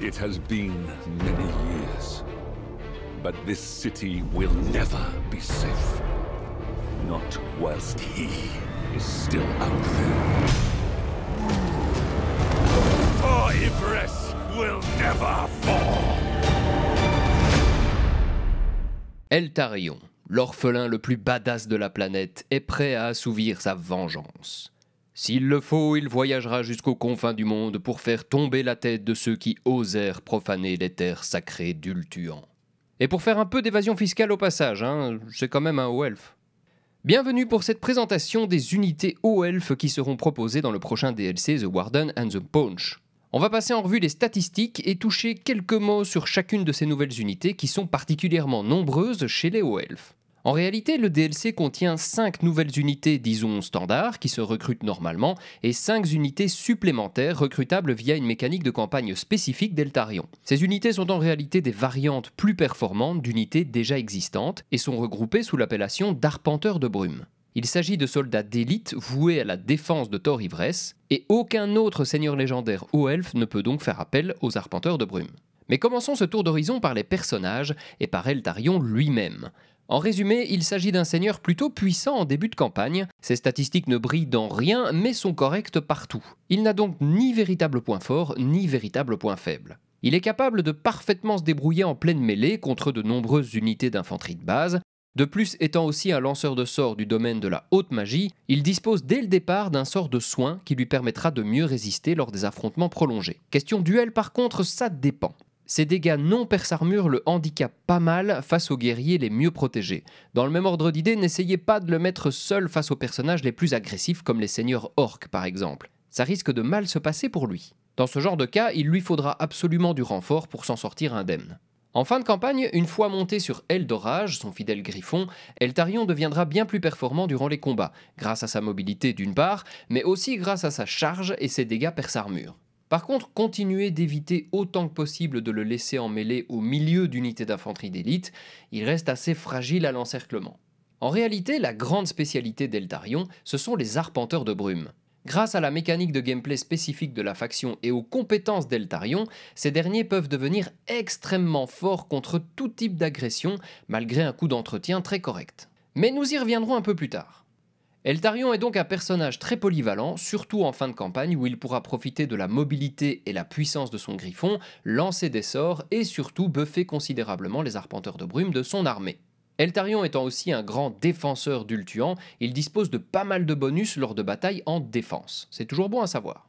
It has been many years. But this city will never be safe. Not whilst he is still out there. For Ibris will never fall! Eltarion, l'orphelin le plus badass de la planète, est prêt à assouvir sa vengeance. S'il le faut, il voyagera jusqu'aux confins du monde pour faire tomber la tête de ceux qui osèrent profaner les terres sacrées d'Ultuan. Et pour faire un peu d'évasion fiscale au passage, hein, c'est quand même un O'Elf. Bienvenue pour cette présentation des unités O'Elf qui seront proposées dans le prochain DLC The Warden and the Punch. On va passer en revue les statistiques et toucher quelques mots sur chacune de ces nouvelles unités qui sont particulièrement nombreuses chez les o en réalité, le DLC contient 5 nouvelles unités, disons standards, qui se recrutent normalement, et 5 unités supplémentaires recrutables via une mécanique de campagne spécifique d'Eltarion. Ces unités sont en réalité des variantes plus performantes d'unités déjà existantes, et sont regroupées sous l'appellation d'arpenteurs de brume. Il s'agit de soldats d'élite voués à la défense de Thor Ivresse, et aucun autre seigneur légendaire ou elfe ne peut donc faire appel aux arpenteurs de brume. Mais commençons ce tour d'horizon par les personnages et par Eltarion lui-même. En résumé, il s'agit d'un seigneur plutôt puissant en début de campagne. Ses statistiques ne brillent dans rien, mais sont correctes partout. Il n'a donc ni véritable point fort, ni véritable point faible. Il est capable de parfaitement se débrouiller en pleine mêlée contre de nombreuses unités d'infanterie de base. De plus, étant aussi un lanceur de sorts du domaine de la haute magie, il dispose dès le départ d'un sort de soin qui lui permettra de mieux résister lors des affrontements prolongés. Question duel par contre, ça dépend. Ses dégâts non perce-armure le handicapent pas mal face aux guerriers les mieux protégés. Dans le même ordre d'idée, n'essayez pas de le mettre seul face aux personnages les plus agressifs comme les seigneurs orques par exemple. Ça risque de mal se passer pour lui. Dans ce genre de cas, il lui faudra absolument du renfort pour s'en sortir indemne. En fin de campagne, une fois monté sur Eldorage, son fidèle griffon, Eltarion deviendra bien plus performant durant les combats, grâce à sa mobilité d'une part, mais aussi grâce à sa charge et ses dégâts perce-armure. Par contre, continuez d'éviter autant que possible de le laisser emmêler au milieu d'unités d'infanterie d'élite, il reste assez fragile à l'encerclement. En réalité, la grande spécialité d'Eltarion, ce sont les arpenteurs de brume. Grâce à la mécanique de gameplay spécifique de la faction et aux compétences d'Eltarion, ces derniers peuvent devenir extrêmement forts contre tout type d'agression, malgré un coup d'entretien très correct. Mais nous y reviendrons un peu plus tard. Eltarion est donc un personnage très polyvalent, surtout en fin de campagne où il pourra profiter de la mobilité et la puissance de son griffon, lancer des sorts et surtout buffer considérablement les arpenteurs de brume de son armée. Eltarion étant aussi un grand défenseur d'Ultuan, il dispose de pas mal de bonus lors de batailles en défense. C'est toujours bon à savoir.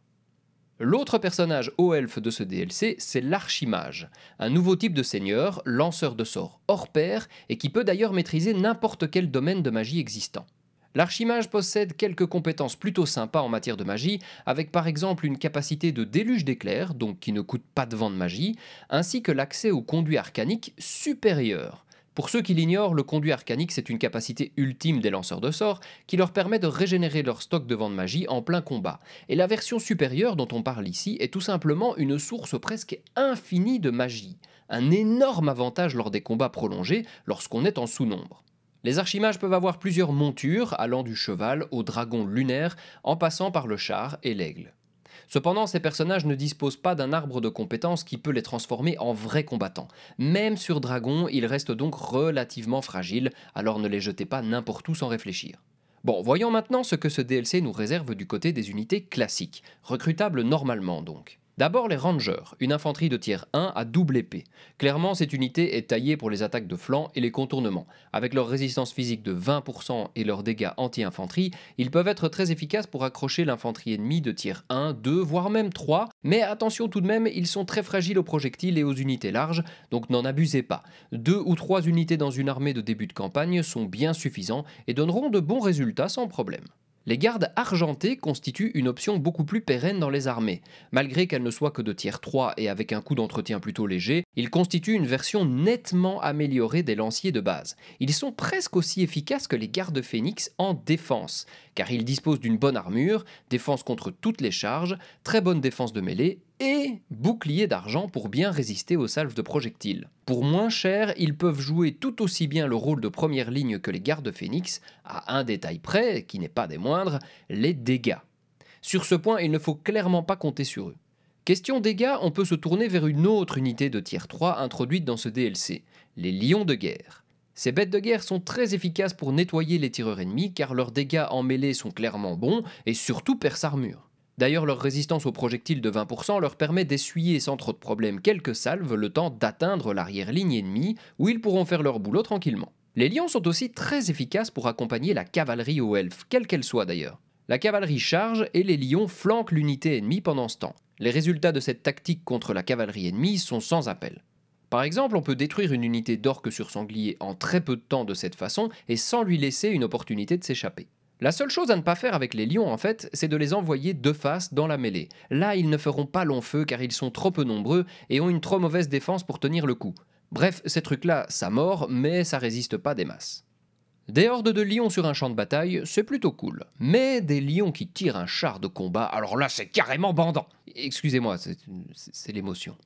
L'autre personnage haut elfe de ce DLC, c'est l'archimage, un nouveau type de seigneur, lanceur de sorts hors pair, et qui peut d'ailleurs maîtriser n'importe quel domaine de magie existant. L'archimage possède quelques compétences plutôt sympas en matière de magie, avec par exemple une capacité de déluge d'éclairs, donc qui ne coûte pas de vent de magie, ainsi que l'accès au conduit arcanique supérieur. Pour ceux qui l'ignorent, le conduit arcanique, c'est une capacité ultime des lanceurs de sorts qui leur permet de régénérer leur stock de vent de magie en plein combat. Et la version supérieure dont on parle ici est tout simplement une source presque infinie de magie. Un énorme avantage lors des combats prolongés lorsqu'on est en sous-nombre. Les archimages peuvent avoir plusieurs montures allant du cheval au dragon lunaire en passant par le char et l'aigle. Cependant, ces personnages ne disposent pas d'un arbre de compétences qui peut les transformer en vrais combattants. Même sur Dragon, ils restent donc relativement fragiles, alors ne les jetez pas n'importe où sans réfléchir. Bon, voyons maintenant ce que ce DLC nous réserve du côté des unités classiques, recrutables normalement donc. D'abord les Rangers, une infanterie de tiers 1 à double épée. Clairement, cette unité est taillée pour les attaques de flanc et les contournements. Avec leur résistance physique de 20% et leurs dégâts anti-infanterie, ils peuvent être très efficaces pour accrocher l'infanterie ennemie de tiers 1, 2, voire même 3, mais attention tout de même, ils sont très fragiles aux projectiles et aux unités larges, donc n'en abusez pas. Deux ou trois unités dans une armée de début de campagne sont bien suffisants et donneront de bons résultats sans problème. Les gardes argentés constituent une option beaucoup plus pérenne dans les armées. Malgré qu'elles ne soient que de tiers 3 et avec un coût d'entretien plutôt léger, ils constituent une version nettement améliorée des lanciers de base. Ils sont presque aussi efficaces que les gardes phénix en défense, car ils disposent d'une bonne armure, défense contre toutes les charges, très bonne défense de mêlée et bouclier d'argent pour bien résister aux salves de projectiles. Pour moins cher, ils peuvent jouer tout aussi bien le rôle de première ligne que les gardes phénix, à un détail près, qui n'est pas des moindres, les dégâts. Sur ce point, il ne faut clairement pas compter sur eux. Question dégâts, on peut se tourner vers une autre unité de tier 3 introduite dans ce DLC, les lions de guerre. Ces bêtes de guerre sont très efficaces pour nettoyer les tireurs ennemis car leurs dégâts en mêlée sont clairement bons et surtout percent armure. D'ailleurs, leur résistance aux projectiles de 20% leur permet d'essuyer sans trop de problèmes quelques salves le temps d'atteindre l'arrière-ligne ennemie, où ils pourront faire leur boulot tranquillement. Les lions sont aussi très efficaces pour accompagner la cavalerie aux elfes, quelle qu'elle soit d'ailleurs. La cavalerie charge et les lions flanquent l'unité ennemie pendant ce temps. Les résultats de cette tactique contre la cavalerie ennemie sont sans appel. Par exemple, on peut détruire une unité d'orque sur sanglier en très peu de temps de cette façon et sans lui laisser une opportunité de s'échapper. La seule chose à ne pas faire avec les lions, en fait, c'est de les envoyer de face dans la mêlée. Là, ils ne feront pas long feu car ils sont trop peu nombreux et ont une trop mauvaise défense pour tenir le coup. Bref, ces trucs-là, ça mord, mais ça résiste pas des masses. Des hordes de lions sur un champ de bataille, c'est plutôt cool. Mais des lions qui tirent un char de combat, alors là, c'est carrément bandant. Excusez-moi, c'est l'émotion.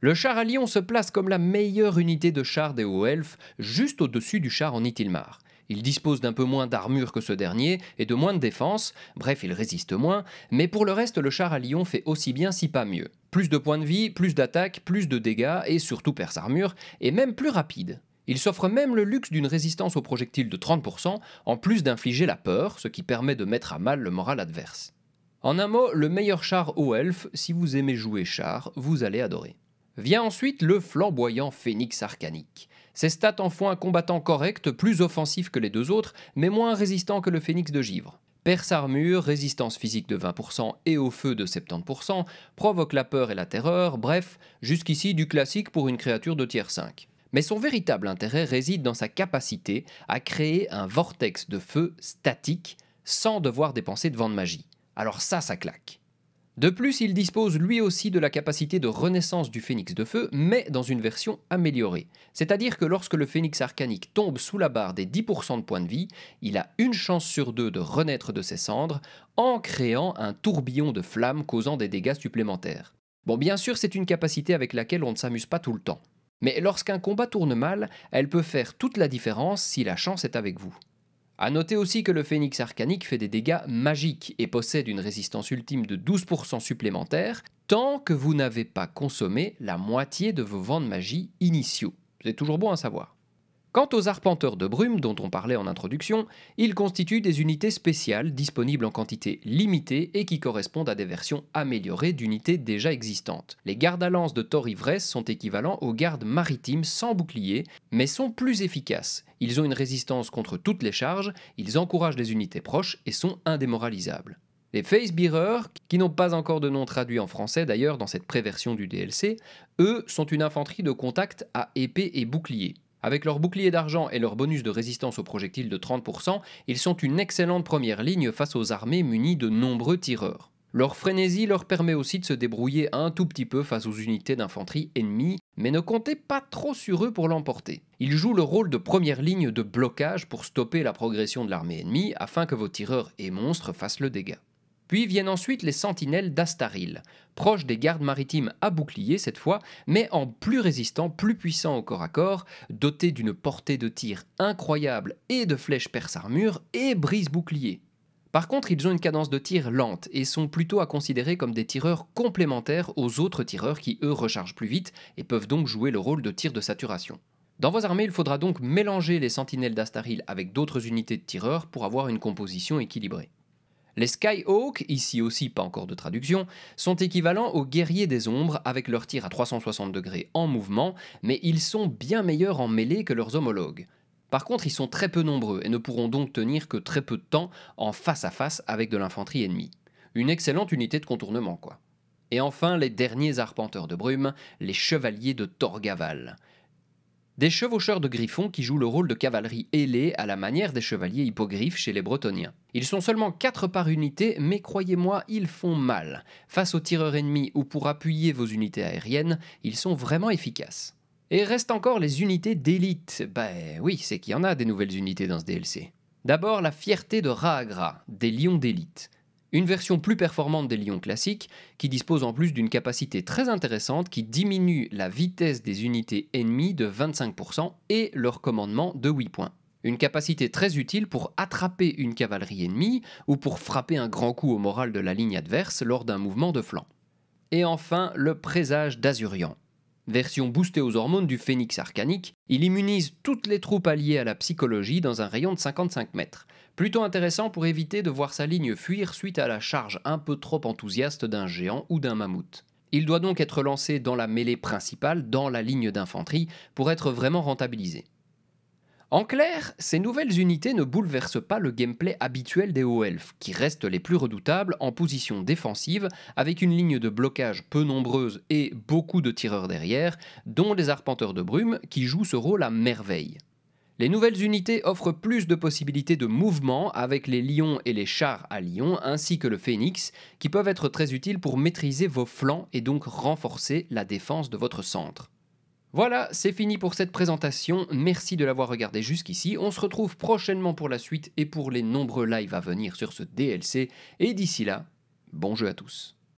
Le char à lions se place comme la meilleure unité de char des hauts elfes, juste au-dessus du char en Itilmar. Il dispose d'un peu moins d'armure que ce dernier et de moins de défense, bref, il résiste moins, mais pour le reste, le char à Lyon fait aussi bien si pas mieux. Plus de points de vie, plus d'attaque, plus de dégâts et surtout perce armure, et même plus rapide. Il s'offre même le luxe d'une résistance aux projectiles de 30%, en plus d'infliger la peur, ce qui permet de mettre à mal le moral adverse. En un mot, le meilleur char aux elf, si vous aimez jouer char, vous allez adorer. Vient ensuite le flamboyant Phénix arcanique. Ses stats en font un combattant correct, plus offensif que les deux autres, mais moins résistant que le Phénix de Givre. Perce armure, résistance physique de 20% et au feu de 70%, provoque la peur et la terreur, bref, jusqu'ici du classique pour une créature de tier 5. Mais son véritable intérêt réside dans sa capacité à créer un vortex de feu statique sans devoir dépenser de vent de magie. Alors ça, ça claque. De plus, il dispose lui aussi de la capacité de renaissance du phénix de feu, mais dans une version améliorée. C'est-à-dire que lorsque le phénix arcanique tombe sous la barre des 10% de points de vie, il a une chance sur deux de renaître de ses cendres en créant un tourbillon de flammes causant des dégâts supplémentaires. Bon, bien sûr, c'est une capacité avec laquelle on ne s'amuse pas tout le temps. Mais lorsqu'un combat tourne mal, elle peut faire toute la différence si la chance est avec vous. A noter aussi que le phénix arcanique fait des dégâts magiques et possède une résistance ultime de 12% supplémentaire tant que vous n'avez pas consommé la moitié de vos vents de magie initiaux. C'est toujours bon à savoir. Quant aux arpenteurs de brume dont on parlait en introduction, ils constituent des unités spéciales disponibles en quantité limitée et qui correspondent à des versions améliorées d'unités déjà existantes. Les gardes à lance de Thor Ivresse sont équivalents aux gardes maritimes sans bouclier, mais sont plus efficaces. Ils ont une résistance contre toutes les charges, ils encouragent les unités proches et sont indémoralisables. Les Facebearers, qui n'ont pas encore de nom traduit en français d'ailleurs dans cette préversion du DLC, eux sont une infanterie de contact à épée et bouclier. Avec leur bouclier d'argent et leur bonus de résistance aux projectiles de 30%, ils sont une excellente première ligne face aux armées munies de nombreux tireurs. Leur frénésie leur permet aussi de se débrouiller un tout petit peu face aux unités d'infanterie ennemies, mais ne comptez pas trop sur eux pour l'emporter. Ils jouent le rôle de première ligne de blocage pour stopper la progression de l'armée ennemie afin que vos tireurs et monstres fassent le dégât. Puis viennent ensuite les sentinelles d'Astaril, proches des gardes maritimes à bouclier cette fois, mais en plus résistants, plus puissants au corps à corps, dotés d'une portée de tir incroyable et de flèches perce-armure et brise-bouclier. Par contre, ils ont une cadence de tir lente et sont plutôt à considérer comme des tireurs complémentaires aux autres tireurs qui, eux, rechargent plus vite et peuvent donc jouer le rôle de tir de saturation. Dans vos armées, il faudra donc mélanger les sentinelles d'Astaril avec d'autres unités de tireurs pour avoir une composition équilibrée. Les Skyhawks, ici aussi pas encore de traduction, sont équivalents aux guerriers des ombres avec leur tir à 360 degrés en mouvement, mais ils sont bien meilleurs en mêlée que leurs homologues. Par contre, ils sont très peu nombreux et ne pourront donc tenir que très peu de temps en face à face avec de l'infanterie ennemie. Une excellente unité de contournement, quoi. Et enfin, les derniers arpenteurs de brume, les chevaliers de Torgaval. Des chevaucheurs de griffons qui jouent le rôle de cavalerie ailée à la manière des chevaliers hippogriffes chez les Bretoniens. Ils sont seulement 4 par unité, mais croyez-moi, ils font mal. Face aux tireurs ennemis ou pour appuyer vos unités aériennes, ils sont vraiment efficaces. Et restent encore les unités d'élite. Bah oui, c'est qu'il y en a des nouvelles unités dans ce DLC. D'abord la fierté de Raagra, des lions d'élite une version plus performante des Lions classiques, qui dispose en plus d'une capacité très intéressante qui diminue la vitesse des unités ennemies de 25% et leur commandement de 8 points. Une capacité très utile pour attraper une cavalerie ennemie ou pour frapper un grand coup au moral de la ligne adverse lors d'un mouvement de flanc. Et enfin, le présage d'Azurian. Version boostée aux hormones du phénix arcanique, il immunise toutes les troupes alliées à la psychologie dans un rayon de 55 mètres. Plutôt intéressant pour éviter de voir sa ligne fuir suite à la charge un peu trop enthousiaste d'un géant ou d'un mammouth. Il doit donc être lancé dans la mêlée principale, dans la ligne d'infanterie, pour être vraiment rentabilisé. En clair, ces nouvelles unités ne bouleversent pas le gameplay habituel des hauts elfes, qui restent les plus redoutables en position défensive, avec une ligne de blocage peu nombreuse et beaucoup de tireurs derrière, dont les arpenteurs de brume, qui jouent ce rôle à merveille. Les nouvelles unités offrent plus de possibilités de mouvement avec les lions et les chars à lions, ainsi que le phénix, qui peuvent être très utiles pour maîtriser vos flancs et donc renforcer la défense de votre centre. Voilà, c'est fini pour cette présentation. Merci de l'avoir regardé jusqu'ici. On se retrouve prochainement pour la suite et pour les nombreux lives à venir sur ce DLC. Et d'ici là, bon jeu à tous.